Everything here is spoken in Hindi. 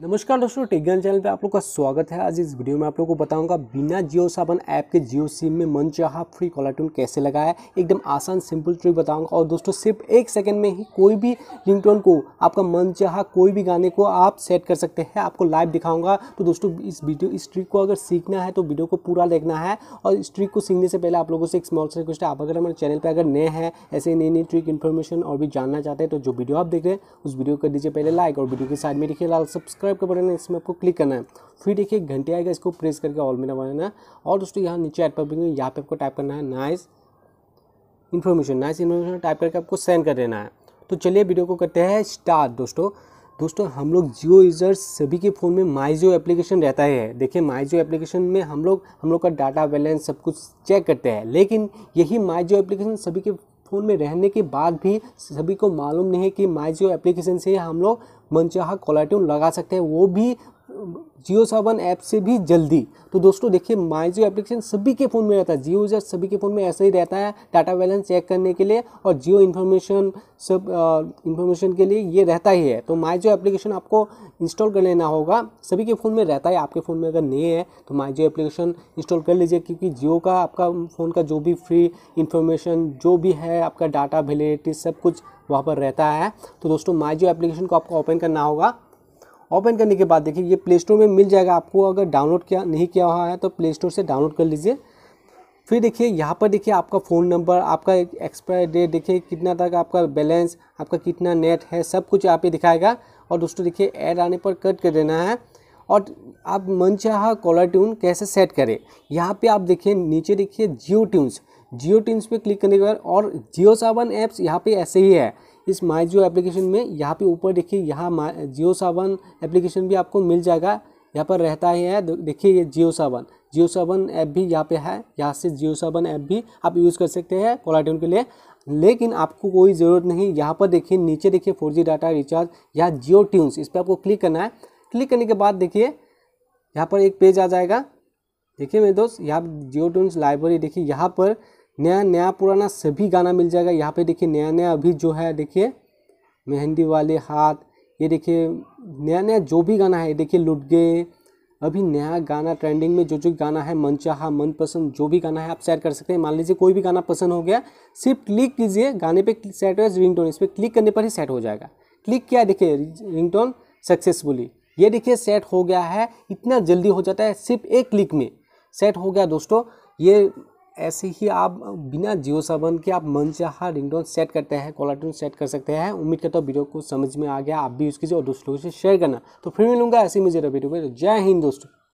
नमस्कार दोस्तों टेगन चैनल पे आप लोग का स्वागत है आज इस वीडियो में आप लोगों को बताऊंगा बिना जियो साबन ऐप के जियो सिम में मनचाहा फ्री कॉलर ट्यून कैसे लगाया एकदम आसान सिंपल ट्रिक बताऊंगा और दोस्तों सिर्फ एक सेकंड में ही कोई भी रिंगटोन को आपका मनचाहा कोई भी गाने को आप सेट कर सकते हैं आपको लाइव दिखाऊंगा तो दोस्तों इस वीडियो इस ट्रिक को अगर सीखना है तो वीडियो को पूरा देखना है और इस ट्रिक को सीखने से पहले आप लोगों से एक स्मॉल से रिक्वेस्ट है आप अगर हमारे चैनल पर अगर नए हैं ऐसे नई नई ट्रिक इन्फॉर्मेशन और भी जानना चाहते हैं तो जो वीडियो आप देख रहे हैं उस वीडियो कर दीजिए पहले लाइक और वीडियो के साइड में लिखिए लाल सब्सक्राइब सब्सक्राइब का बटन है इसमें आपको क्लिक करना है फिर देखिए घंटे आएगा इसको प्रेस करके ऑल में दबाना है और दोस्तों यहाँ नीचे ऐड पर यहाँ पे आपको टाइप करना है nice information nice information type करके आपको सेंड कर देना है तो चलिए वीडियो को करते हैं स्टार्ट दोस्तों दोस्तों हम लोग जियो यूज़र्स सभी के फ़ोन में माई जियो एप्लीकेशन रहता है देखिए माई जियो एप्लीकेशन में हम लोग हम लोग का डाटा बैलेंस सब कुछ चेक करते हैं लेकिन यही माई जियो एप्लीकेशन सभी के फ़ोन में रहने के बाद भी सभी को मालूम नहीं है कि माई जियो एप्लीकेशन से हम लोग मनचाहा कोलाइट्यून लगा सकते हैं वो भी जियो सावन ऐप से भी जल्दी तो दोस्तों देखिए माई जियो एप्लीकेशन सभी के फ़ोन में रहता है जियो यूजर सभी के फ़ोन में ऐसा ही रहता है डाटा बैलेंस चेक करने के लिए और जियो इन्फॉर्मेशन सब इन्फॉर्मेशन के लिए ये रहता ही है तो माई जियो एप्लीकेशन आपको इंस्टॉल कर लेना होगा सभी के फ़ोन में रहता है आपके फ़ोन में अगर नहीं है तो माई जियो एप्लीकेशन इंस्टॉल कर लीजिए क्योंकि जियो का आपका फ़ोन का जो भी फ्री इन्फॉर्मेशन जो भी है आपका डाटा वेलिडिटी सब कुछ वहाँ पर रहता है तो दोस्तों माई जियो एप्लीकेशन को आपको ओपन करना होगा ओपन करने के बाद देखिए ये प्ले स्टोर में मिल जाएगा आपको अगर डाउनलोड किया नहीं किया हुआ है तो प्ले स्टोर से डाउनलोड कर लीजिए फिर देखिए यहाँ पर देखिए आपका फ़ोन नंबर आपका एक्सपायर डेट देखिए कितना तक आपका बैलेंस आपका कितना नेट है सब कुछ यहाँ पे दिखाएगा और दोस्तों देखिए ऐड आने पर कट कर देना है और आप चाह कॉलर ट्यून कैसे सेट करें यहाँ पे आप देखिए नीचे देखिए जियो ट्यून्स जियो ट्यून्स पर क्लिक करने के बाद और जियो सावन ऐप्स यहाँ पर ऐसे ही है इस माई जियो एप्लीकेशन में यहाँ पे ऊपर देखिए यहाँ माई जियो सावन एप्लीकेशन भी आपको मिल जाएगा यहाँ पर रहता ही है देखिए ये जियो सावन जियो सावन ऐप भी यहाँ पे है यहाँ से जियो सावन ऐप भी आप यूज़ कर सकते हैं कॉलाटून के लिए लेकिन आपको कोई ज़रूरत नहीं यहाँ पर देखिए नीचे देखिए फोर जी डाटा रिचार्ज या जियो ट्यून्स इस पर आपको क्लिक करना है क्लिक करने के बाद देखिए यहाँ पर एक पेज आ जाएगा देखिए मेरे दोस्त यहाँ जियो ट्यून्स लाइब्रेरी देखिए यहाँ पर नया नया पुराना सभी गाना मिल जाएगा यहाँ पे देखिए नया नया अभी जो है देखिए मेहंदी वाले हाथ ये देखिए नया नया जो भी गाना है देखिए लुट गए अभी नया गाना ट्रेंडिंग में जो जो गाना है मनचाहा मनपसंद जो भी गाना है आप शेयर कर सकते हैं मान लीजिए कोई भी गाना पसंद हो गया सिर्फ क्लिक कीजिए गाने पे सेट हुआ रिंग टोन इस पर क्लिक करने पर ही सेट हो जाएगा क्लिक किया देखिए रिंग टोन सक्सेसफुली ये देखिए सेट हो गया है इतना जल्दी हो जाता है सिर्फ एक क्लिक में सेट हो गया दोस्तों ये ऐसे ही आप बिना जियो साबन के आप मनचाहा रिंगटोन सेट करते हैं कॉलर टोन सेट कर सकते हैं उम्मीद करता हूँ वीडियो को समझ में आ गया आप भी उसकी जो दोस्तों से शेयर करना तो फिर मिलूंगा ऐसे मुझे वीडियो में तो जय हिंद दोस्तों